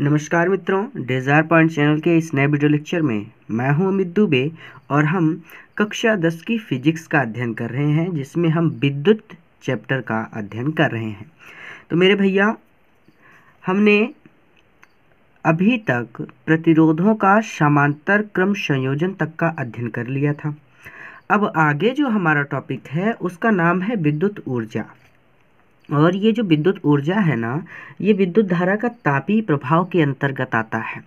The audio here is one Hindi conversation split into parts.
नमस्कार मित्रों डेजार पॉइंट चैनल के इस नए वीडियो लेक्चर में मैं हूं अमित दुबे और हम कक्षा दस की फिजिक्स का अध्ययन कर रहे हैं जिसमें हम विद्युत चैप्टर का अध्ययन कर रहे हैं तो मेरे भैया हमने अभी तक प्रतिरोधों का समांतर क्रम संयोजन तक का अध्ययन कर लिया था अब आगे जो हमारा टॉपिक है उसका नाम है विद्युत ऊर्जा और ये जो विद्युत ऊर्जा है ना ये विद्युत धारा का तापी प्रभाव के अंतर्गत आता है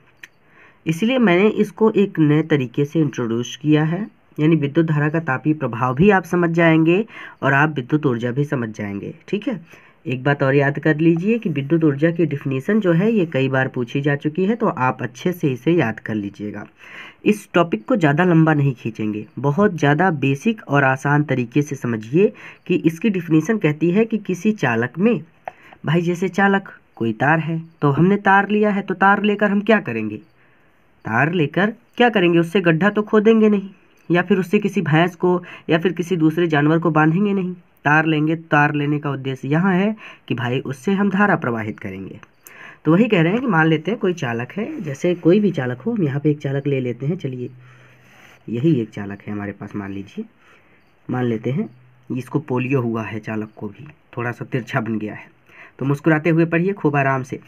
इसलिए मैंने इसको एक नए तरीके से इंट्रोड्यूस किया है यानी विद्युत धारा का तापी प्रभाव भी आप समझ जाएंगे और आप विद्युत ऊर्जा भी समझ जाएंगे ठीक है एक बात और याद कर लीजिए कि विद्युत ऊर्जा की डिफिनीसन जो है ये कई बार पूछी जा चुकी है तो आप अच्छे से इसे याद कर लीजिएगा इस टॉपिक को ज़्यादा लंबा नहीं खींचेंगे बहुत ज़्यादा बेसिक और आसान तरीके से समझिए कि इसकी डिफिनीसन कहती है कि किसी चालक में भाई जैसे चालक कोई तार है तो हमने तार लिया है तो तार लेकर हम क्या करेंगे तार लेकर क्या करेंगे उससे गड्ढा तो खोदेंगे नहीं या फिर उससे किसी भैंस को या फिर किसी दूसरे जानवर को बांधेंगे नहीं तार लेंगे तार लेने का उद्देश्य यहाँ है कि भाई उससे हम धारा प्रवाहित करेंगे तो वही कह रहे हैं कि मान लेते हैं कोई चालक है जैसे कोई भी चालक हो हम यहाँ पे एक चालक ले लेते हैं चलिए यही एक चालक है हमारे पास मान लीजिए मान लेते हैं इसको पोलियो हुआ है चालक को भी थोड़ा सा तिरछा बन गया है तो मुस्कुराते हुए पढ़िए खूब आराम से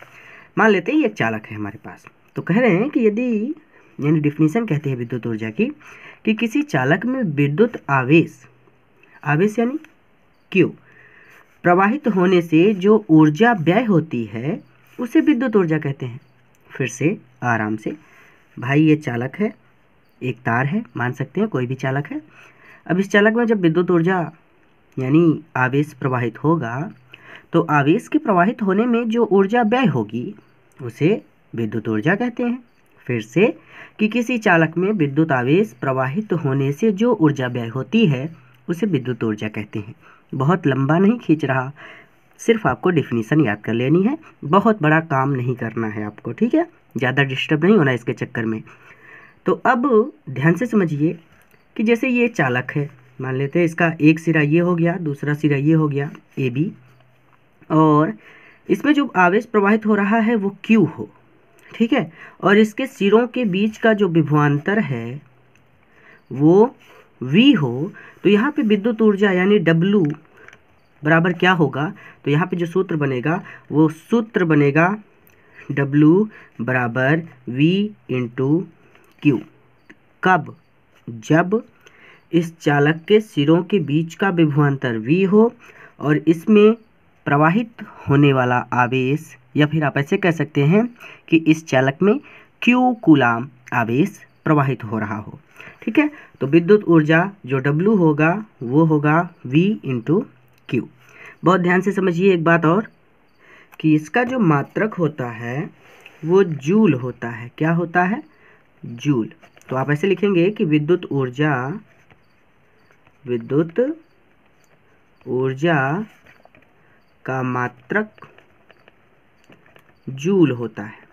मान लेते हैं एक चालक है हमारे पास तो कह रहे हैं कि यदि यानी डिफिनीसन कहते हैं विद्युत ऊर्जा की कि किसी चालक में विद्युत आवेश आवेश यानी क्यू प्रवाहित होने से जो ऊर्जा व्यय होती है उसे विद्युत ऊर्जा कहते हैं फिर से आराम से भाई ये चालक है एक तार है मान सकते हैं कोई भी चालक है अब इस चालक में जब विद्युत ऊर्जा यानी आवेश प्रवाहित होगा तो आवेश के प्रवाहित होने में जो ऊर्जा व्यय होगी उसे विद्युत ऊर्जा कहते हैं फिर से कि किसी चालक में विद्युत आवेश प्रवाहित होने से जो ऊर्जा व्यय होती है उसे विद्युत ऊर्जा कहते हैं बहुत लंबा नहीं खींच रहा सिर्फ आपको डिफिनीसन याद कर लेनी है बहुत बड़ा काम नहीं करना है आपको ठीक है ज़्यादा डिस्टर्ब नहीं होना इसके चक्कर में तो अब ध्यान से समझिए कि जैसे ये चालक है मान लेते हैं इसका एक सिरा ये हो गया दूसरा सिरा ये हो गया ए बी और इसमें जो आवेश प्रवाहित हो रहा है वो क्यू हो ठीक है और इसके सिरों के बीच का जो विभवान्तर है वो वी हो तो यहाँ पे विद्युत ऊर्जा यानी डब्लू बराबर क्या होगा तो यहाँ पे जो सूत्र बनेगा वो सूत्र बनेगा डब्लू बराबर वी इंटू क्यू कब जब इस चालक के सिरों के बीच का विभुआंतर वी हो और इसमें प्रवाहित होने वाला आवेश या फिर आप ऐसे कह सकते हैं कि इस चालक में क्यू कुलाम आवेश प्रवाहित हो रहा हो ठीक है तो विद्युत ऊर्जा जो W होगा वो होगा V इंटू क्यू बहुत ध्यान से समझिए एक बात और कि इसका जो मात्रक होता है वो जूल होता है क्या होता है जूल तो आप ऐसे लिखेंगे कि विद्युत ऊर्जा विद्युत ऊर्जा का मात्रक जूल होता है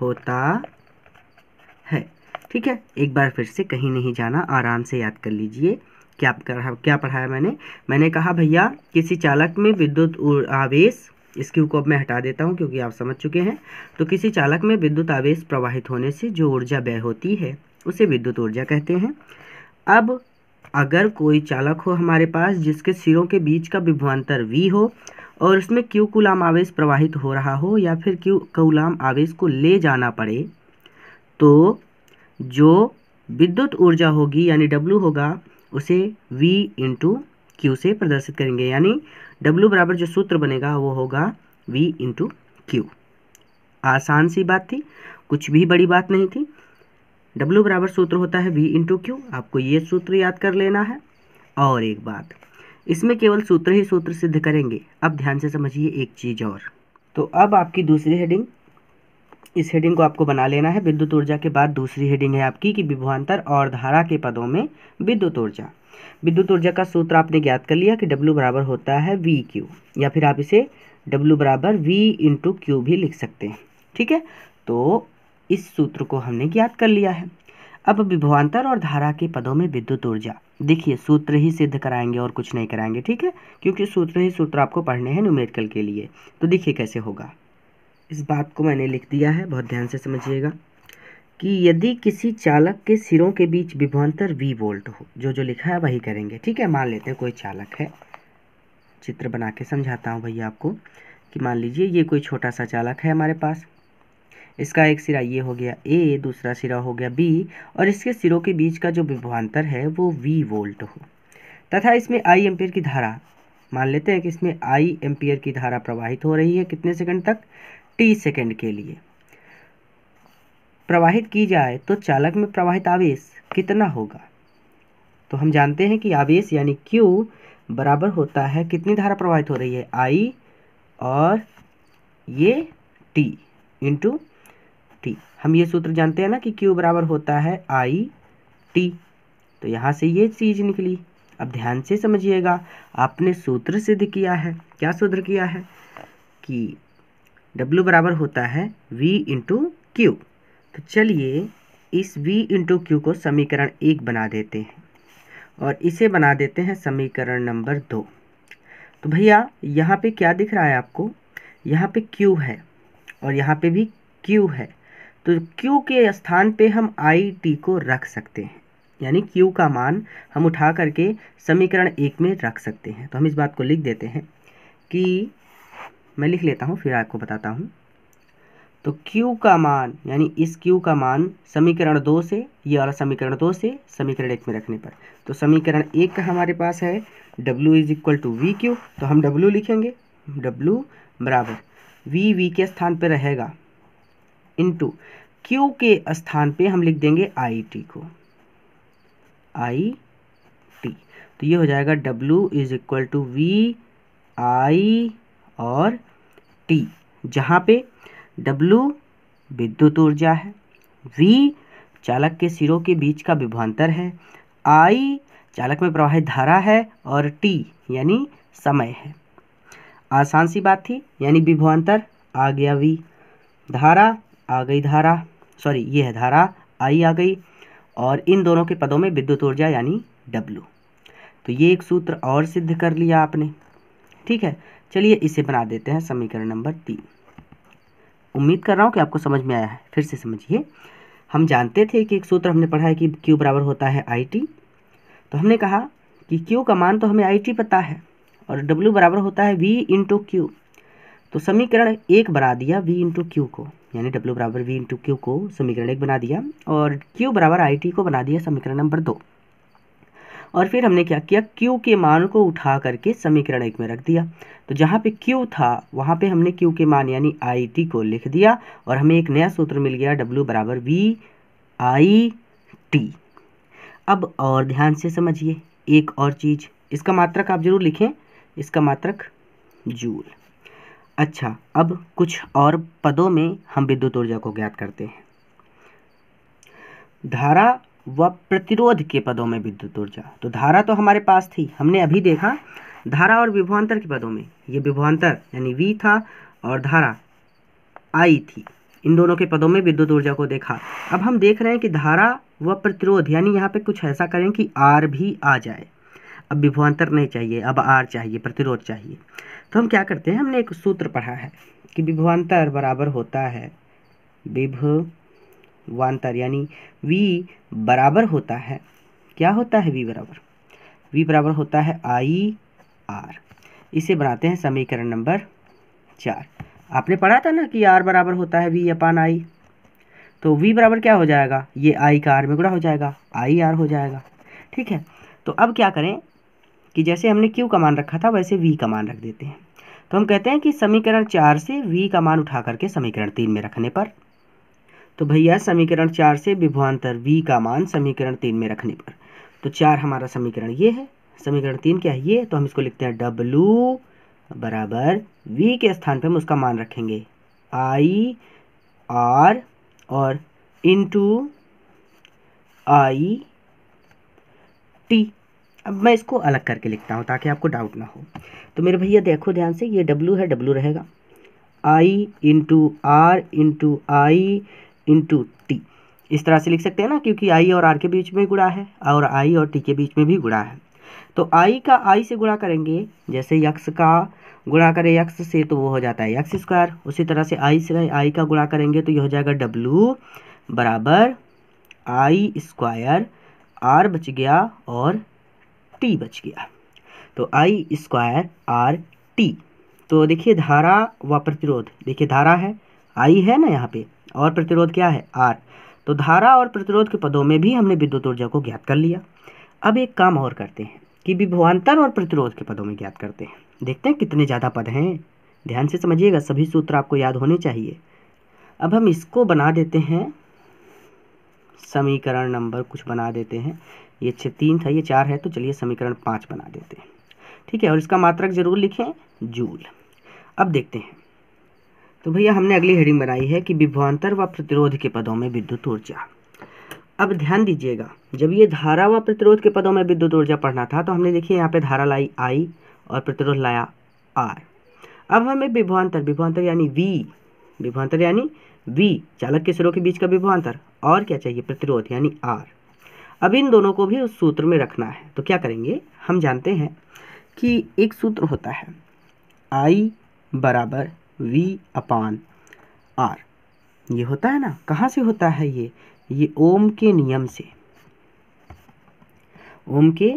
होता है ठीक है एक बार फिर से कहीं नहीं जाना आराम से याद कर लीजिए क्या पढ़ा क्या पढ़ाया मैंने मैंने कहा भैया किसी चालक में विद्युत आवेश इसके को अब मैं हटा देता हूँ क्योंकि आप समझ चुके हैं तो किसी चालक में विद्युत आवेश प्रवाहित होने से जो ऊर्जा व्यय होती है उसे विद्युत ऊर्जा कहते हैं अब अगर कोई चालक हो हमारे पास जिसके सिरों के बीच का विभवान्तर वी हो और उसमें क्यों कुलाम आवेश प्रवाहित हो रहा हो या फिर क्यों कुलाम आवेश को ले जाना पड़े तो जो विद्युत ऊर्जा होगी यानी W होगा उसे V इंटू क्यू से प्रदर्शित करेंगे यानी W बराबर जो सूत्र बनेगा वो होगा V इंटू क्यू आसान सी बात थी कुछ भी बड़ी बात नहीं थी W बराबर सूत्र होता है V इंटू क्यू आपको ये सूत्र याद कर लेना है और एक बात इसमें केवल सूत्र ही सूत्र सिद्ध करेंगे अब ध्यान से समझिए एक चीज़ और तो अब आपकी दूसरी हेडिंग इस हेडिंग को आपको बना लेना है विद्युत ऊर्जा के बाद दूसरी हेडिंग है आपकी कि विभवान्तर और धारा के पदों में विद्युत ऊर्जा विद्युत ऊर्जा का सूत्र आपने ज्ञात कर लिया कि डब्ल्यू बराबर होता है वी क्यू या फिर आप इसे डब्ल्यू बराबर वी इंटू क्यू भी लिख सकते हैं ठीक है तो इस सूत्र को हमने ज्ञात कर लिया है अब विभवान्तर और धारा के पदों में विद्युत ऊर्जा देखिए सूत्र ही सिद्ध कराएंगे और कुछ नहीं कराएंगे ठीक है क्योंकि सूत्र ही सूत्र आपको पढ़ने हैं न्यूमेरिकल के लिए तो देखिए कैसे होगा इस बात को मैंने लिख दिया है बहुत ध्यान से समझिएगा कि यदि किसी चालक के सिरों के बीच विभवांतर वी वोल्ट हो जो जो लिखा है वही करेंगे ठीक है मान लेते हैं कोई चालक है चित्र बना के समझाता हूँ भैया आपको कि मान लीजिए ये कोई छोटा सा चालक है हमारे पास इसका एक सिरा ये हो गया ए दूसरा सिरा हो गया बी और इसके सिरों के बीच का जो विभवांतर है वो वी वोल्ट हो तथा इसमें आई एम्पियर की धारा मान लेते हैं कि इसमें आई एम्पियर की धारा प्रवाहित हो रही है कितने सेकंड तक टी सेकेंड के लिए प्रवाहित की जाए तो चालक में प्रवाहित आवेश कितना होगा तो हम जानते हैं कि आवेश यानी Q बराबर होता है कितनी धारा प्रवाहित हो रही है I और ये T इंटू टी हम ये सूत्र जानते हैं ना कि Q बराबर होता है आई टी तो यहाँ से ये चीज़ निकली अब ध्यान से समझिएगा आपने सूत्र सिद्ध किया है क्या सूत्र किया है कि W बराबर होता है V इंटू क्यू तो चलिए इस V इंटू क्यू को समीकरण एक बना देते हैं और इसे बना देते हैं समीकरण नंबर दो तो भैया यहाँ पे क्या दिख रहा है आपको यहाँ पे Q है और यहाँ पे भी Q है तो Q के स्थान पे हम आई टी को रख सकते हैं यानी Q का मान हम उठा करके समीकरण एक में रख सकते हैं तो हम इस बात को लिख देते हैं कि मैं लिख लेता हूँ फिर आपको बताता हूँ तो Q का मान यानी इस Q का मान समीकरण दो से ये वाला समीकरण दो से समीकरण एक में रखने पर तो समीकरण एक का हमारे पास है W is equal to V Q तो हम W लिखेंगे W बराबर V V के स्थान पर रहेगा इंटू क्यू के स्थान पे हम लिख देंगे आई टी को आई टी तो ये हो जाएगा W is equal to V I और टी जहाँ पे डब्लू विद्युत ऊर्जा है वी चालक के सिरों के बीच का विभवांतर है आई चालक में प्रवाहित धारा है और टी यानी समय है आसान सी बात थी यानी विभवांतर आ गया वी धारा आ गई धारा सॉरी ये है धारा आई आ गई और इन दोनों के पदों में विद्युत ऊर्जा यानी डब्लू तो ये एक सूत्र और सिद्ध कर लिया आपने ठीक है चलिए इसे बना देते हैं समीकरण नंबर तीन उम्मीद कर रहा हूँ कि आपको समझ में आया है फिर से समझिए हम जानते थे कि एक सूत्र हमने पढ़ा है कि क्यू बराबर होता है आई टी तो हमने कहा कि क्यू का मान तो हमें आई टी पता है और डब्ल्यू बराबर होता है वी इंटू क्यू तो समीकरण एक बना दिया वी इंटू क्यू को यानी डब्ल्यू बराबर वी इंटू क्यू को समीकरण एक बना दिया और क्यू बराबर आई टी को बना दिया समीकरण नंबर दो और फिर हमने क्या किया Q के मान को उठा करके समीकरण एक में रख दिया तो जहाँ पे Q था वहाँ पे हमने Q के मान यानी आई टी को लिख दिया और हमें एक नया सूत्र मिल गया W बराबर वी आई टी अब और ध्यान से समझिए एक और चीज़ इसका मात्रक आप जरूर लिखें इसका मात्रक जूल अच्छा अब कुछ और पदों में हम विद्युत ऊर्जा को ज्ञात करते हैं धारा व प्रतिरोध के पदों में विद्युत ऊर्जा तो धारा तो हमारे पास थी हमने अभी देखा धारा और विभवान्तर के पदों में ये विभवान्तर यानी वी था और धारा आई थी इन दोनों के पदों में विद्युत ऊर्जा को देखा अब हम देख रहे हैं कि धारा व प्रतिरोध यानी यहाँ पे कुछ ऐसा करें कि आर भी आ जाए अब विभवान्तर नहीं चाहिए अब आर चाहिए प्रतिरोध चाहिए तो हम क्या करते हैं हमने एक सूत्र पढ़ा है कि विभवान्तर बराबर होता है विभव वांतर यानी वी बराबर होता है क्या होता है वी बराबर वी बराबर होता है आई आर इसे बनाते हैं समीकरण नंबर चार आपने पढ़ा था ना कि आर बराबर होता है वी अपान आई तो वी बराबर क्या हो जाएगा ये आई का आर में गुणा हो जाएगा आई आर हो जाएगा ठीक है तो अब क्या करें कि जैसे हमने क्यू का मान रखा था वैसे वी का मान रख देते हैं तो हम कहते हैं कि समीकरण चार से वी का मान उठा करके समीकरण तीन में रखने पर तो भैया समीकरण चार से विभवान्तर v का मान समीकरण तीन में रखने पर तो चार हमारा समीकरण ये है समीकरण तीन क्या है ये तो हम इसको लिखते हैं डब्लू बराबर v के स्थान पर हम उसका मान रखेंगे आई आर और टू आई टी अब मैं इसको अलग करके लिखता हूँ ताकि आपको डाउट ना हो तो मेरे भैया देखो ध्यान से ये डब्लू है डब्लू रहेगा I into R into I into T इस तरह से लिख सकते हैं ना क्योंकि आई और आर के बीच में गुड़ा है और आई और टी के बीच में भी गुड़ा है तो आई का आई से गुणा करेंगे जैसे यक्स का गुणा करें यक्स से तो वो हो जाता है यक्स स्क्वायर उसी तरह से आई से आई का गुणा करेंगे तो ये हो जाएगा डब्लू बराबर आई स्क्वायर आर बच गया और टी बच गया तो आई स्क्वायर आर टी तो देखिए धारा व प्रतिरोध देखिए धारा है आई है ना यहाँ पे और प्रतिरोध क्या है आर तो धारा और प्रतिरोध के पदों में भी हमने विद्युत ऊर्जा को ज्ञात कर लिया अब एक काम और करते हैं कि विभवान्तर और प्रतिरोध के पदों में ज्ञात करते हैं देखते हैं कितने ज़्यादा पद हैं ध्यान से समझिएगा सभी सूत्र आपको याद होने चाहिए अब हम इसको बना देते हैं समीकरण नंबर कुछ बना देते हैं ये छः तीन था ये चार है तो चलिए समीकरण पाँच बना देते हैं ठीक है और इसका मात्रक ज़रूर लिखें जूल अब देखते हैं तो भैया हमने अगली हेडिंग बनाई है कि विभवान्तर व प्रतिरोध के पदों में विद्युत ऊर्जा अब ध्यान दीजिएगा जब ये धारा व प्रतिरोध के पदों में विद्युत ऊर्जा पढ़ना था तो हमने देखिए यहाँ पे धारा लाई आई और प्रतिरोध लाया आर अब हमें विभवान्तर विभवान्तर यानी वी विभवान्तर यानी वी चालक के सिरों के बीच का विभवान्तर और क्या चाहिए प्रतिरोध यानी आर अब इन दोनों को भी उस सूत्र में रखना है तो क्या करेंगे हम जानते हैं कि एक सूत्र होता है आई बराबर वी अपान आर ये होता है ना कहाँ से होता है ये ये ओम के नियम से ओम के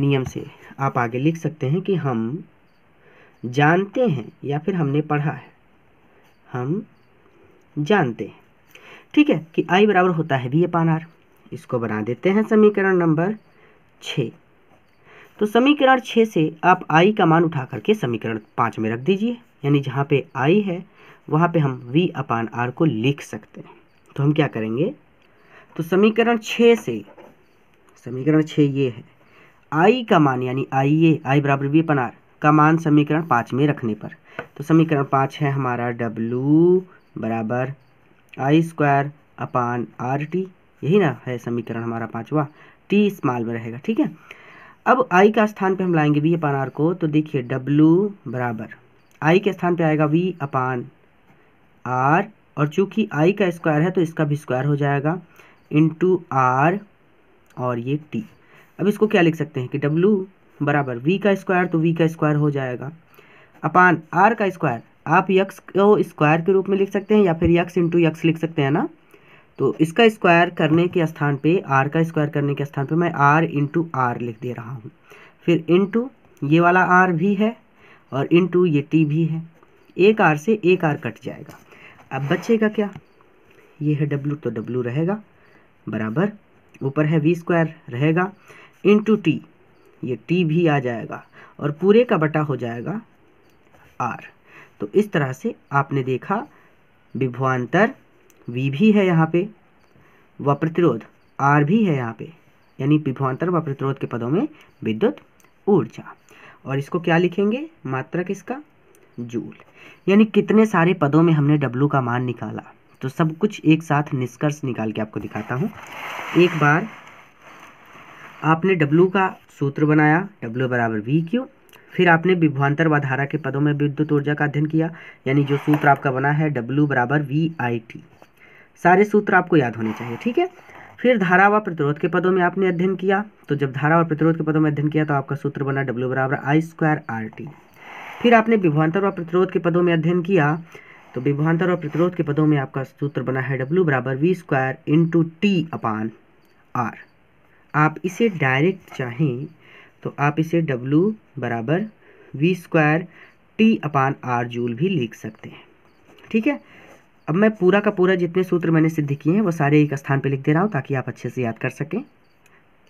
नियम से आप आगे लिख सकते हैं कि हम जानते हैं या फिर हमने पढ़ा है हम जानते हैं ठीक है कि आई बराबर होता है वी अपान आर इसको बना देते हैं समीकरण नंबर छ तो समीकरण छः से आप आई का मान उठा करके समीकरण पाँच में रख दीजिए यानी जहाँ पे आई है वहाँ पे हम v अपान आर को लिख सकते हैं तो हम क्या करेंगे तो समीकरण छः से समीकरण छः ये है आई का मान यानी आई ए आई बराबर वी अपन आर का मान समीकरण पाँच में रखने पर तो समीकरण पाँच है हमारा डब्लू बराबर I square upon R T यही ना है समीकरण हमारा पाँचवा टी स्मॉल में रहेगा ठीक है अब आई का स्थान पे हम लाएंगे वी अपान आर को तो देखिए डब्लू बराबर आई के स्थान पे आएगा वी अपान आर और चूंकि आई का स्क्वायर है तो इसका भी स्क्वायर हो जाएगा इंटू आर और ये टी अब इसको क्या लिख सकते हैं कि डब्लू बराबर वी का स्क्वायर तो वी का स्क्वायर हो जाएगा अपान आर का स्क्वायर आप यक्स को स्क्वायर के रूप में लिख सकते हैं या फिर यक्स इंटू यक्स लिख सकते हैं ना तो इसका स्क्वायर करने के स्थान पे आर का स्क्वायर करने के स्थान पे मैं आर इंटू आर लिख दे रहा हूँ फिर इंटू ये वाला आर भी है और इन टू ये टी भी है एक आर से एक आर कट जाएगा अब बचेगा क्या ये है डब्लू तो डब्लू रहेगा बराबर ऊपर है वी स्क्वायर रहेगा इन टू टी ये टी भी आ जाएगा और पूरे का बटा हो जाएगा आर तो इस तरह से आपने देखा विभवान्तर वी भी है यहाँ पे व प्रतिरोध आर भी है यहाँ पे यानी विभवान्तर व प्रतिरोध के पदों में विद्युत ऊर्जा और इसको क्या लिखेंगे मात्रक किसका जूल यानी कितने सारे पदों में हमने डब्लू का मान निकाला तो सब कुछ एक साथ निष्कर्ष निकाल के आपको दिखाता हूँ एक बार आपने डब्लू का सूत्र बनाया डब्लू बराबर वी क्यू फिर आपने विभ्वांतर व धारा के पदों में विद्युत ऊर्जा का अध्ययन किया यानी जो सूत्र आपका बना है डब्लू बराबर वी आई टी सारे सूत्र आपको याद होने चाहिए ठीक है फिर धारा व प्रतिरोध के पदों में आपने अध्ययन किया तो जब धारा और प्रतिरोध के पदों में अध्ययन किया तो आपका सूत्र बना डब्ल्यू बराबर आई स्क्वायर आर टी फिर आपने विभवान्तर व प्रतिरोध के पदों में अध्ययन किया तो विभवान्तर और प्रतिरोध के पदों में आपका सूत्र बना है डब्ल्यू बराबर V square into T upon R आप इसे डायरेक्ट चाहें तो आप इसे डब्ल्यू बराबर V square T upon R joule भी लिख सकते हैं ठीक है अब मैं पूरा का पूरा जितने सूत्र मैंने सिद्ध किए हैं वो सारे एक स्थान पे लिख दे रहा हूँ ताकि आप अच्छे से याद कर सकें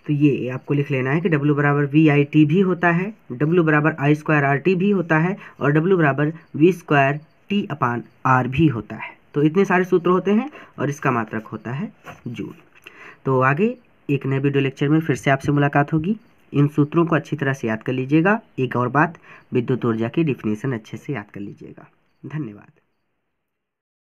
तो ये आपको लिख लेना है कि W बराबर वी आई टी भी होता है W बराबर आई स्क्वायर आर टी भी होता है और W बराबर V square T upon R भी होता है तो इतने सारे सूत्र होते हैं और इसका मात्रक होता है जूल तो आगे एक नए वीडियो लेक्चर में फिर से आपसे मुलाकात होगी इन सूत्रों को अच्छी तरह से याद कर लीजिएगा एक और बात विद्युत ऊर्जा की डिफिनेशन अच्छे से याद कर लीजिएगा धन्यवाद